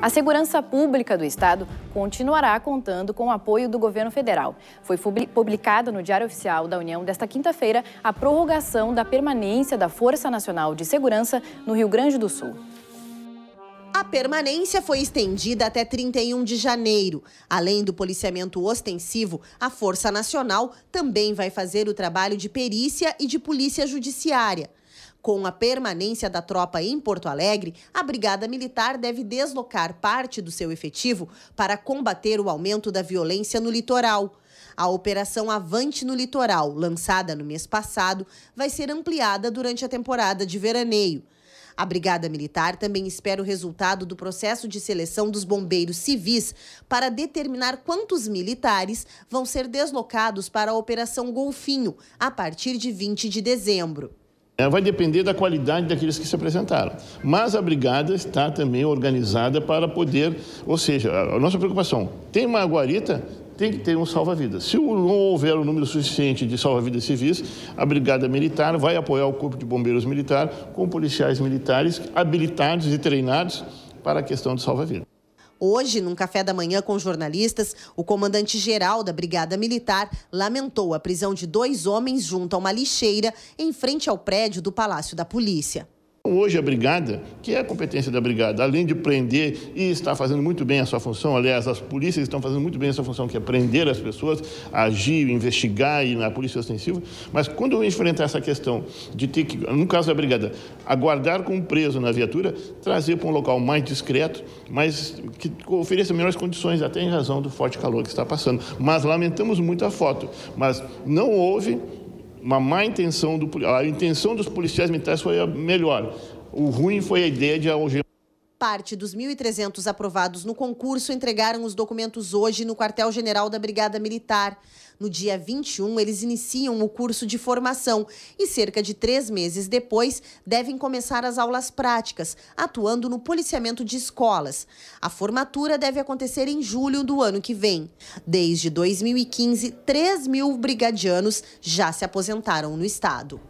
A segurança pública do Estado continuará contando com o apoio do governo federal. Foi publicada no Diário Oficial da União desta quinta-feira a prorrogação da permanência da Força Nacional de Segurança no Rio Grande do Sul. A permanência foi estendida até 31 de janeiro. Além do policiamento ostensivo, a Força Nacional também vai fazer o trabalho de perícia e de polícia judiciária. Com a permanência da tropa em Porto Alegre, a Brigada Militar deve deslocar parte do seu efetivo para combater o aumento da violência no litoral. A Operação Avante no Litoral, lançada no mês passado, vai ser ampliada durante a temporada de veraneio. A Brigada Militar também espera o resultado do processo de seleção dos bombeiros civis para determinar quantos militares vão ser deslocados para a Operação Golfinho a partir de 20 de dezembro. É, vai depender da qualidade daqueles que se apresentaram. Mas a brigada está também organizada para poder, ou seja, a nossa preocupação, tem uma guarita, tem que ter um salva-vidas. Se não houver um número suficiente de salva-vidas civis, a Brigada Militar vai apoiar o Corpo de Bombeiros Militar com policiais militares habilitados e treinados para a questão de salva-vidas. Hoje, num café da manhã com jornalistas, o comandante-geral da Brigada Militar lamentou a prisão de dois homens junto a uma lixeira em frente ao prédio do Palácio da Polícia. Então, hoje, a Brigada, que é a competência da Brigada, além de prender e está fazendo muito bem a sua função, aliás, as polícias estão fazendo muito bem a sua função, que é prender as pessoas, agir, investigar e na polícia ostensiva, mas quando eu enfrentar essa questão de ter que, no caso da Brigada, aguardar com o preso na viatura, trazer para um local mais discreto, mas que ofereça melhores condições, até em razão do forte calor que está passando. Mas lamentamos muito a foto, mas não houve uma má intenção do a intenção dos policiais militares foi a melhor. O ruim foi a ideia de algemar Parte dos 1.300 aprovados no concurso entregaram os documentos hoje no quartel-general da Brigada Militar. No dia 21, eles iniciam o curso de formação e, cerca de três meses depois, devem começar as aulas práticas, atuando no policiamento de escolas. A formatura deve acontecer em julho do ano que vem. Desde 2015, 3 mil brigadianos já se aposentaram no Estado.